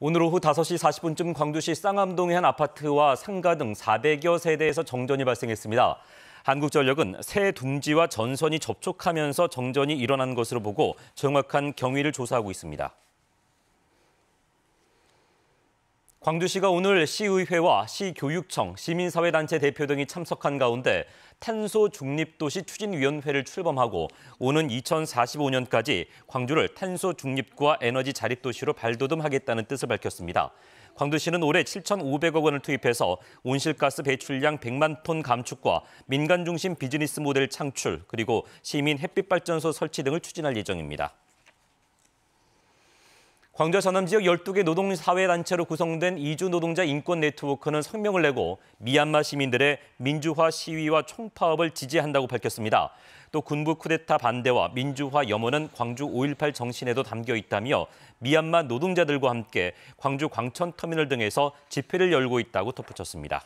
오늘 오후 5시 40분쯤 광주시 쌍암동의 한 아파트와 상가 등 400여 세대에서 정전이 발생했습니다. 한국전력은 새 둥지와 전선이 접촉하면서 정전이 일어난 것으로 보고 정확한 경위를 조사하고 있습니다. 광주시가 오늘 시의회와 시교육청, 시민사회단체 대표 등이 참석한 가운데 탄소 중립도시 추진위원회를 출범하고 오는 2045년까지 광주를 탄소 중립과 에너지 자립도시로 발돋움하겠다는 뜻을 밝혔습니다. 광주시는 올해 7,500억 원을 투입해서 온실가스 배출량 100만 톤 감축과 민간 중심 비즈니스 모델 창출, 그리고 시민 햇빛 발전소 설치 등을 추진할 예정입니다. 광주 서남 지역 12개 노동사회단체로 구성된 이주 노동자 인권 네트워크는 성명을 내고 미얀마 시민들의 민주화 시위와 총파업을 지지한다고 밝혔습니다. 또 군부 쿠데타 반대와 민주화 염원은 광주 5.18 정신에도 담겨 있다며 미얀마 노동자들과 함께 광주 광천터미널 등에서 집회를 열고 있다고 덧붙였습니다.